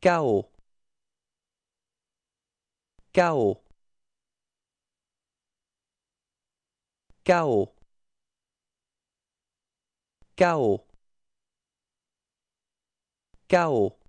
Kao. Kao. Kao. Kao. Kao.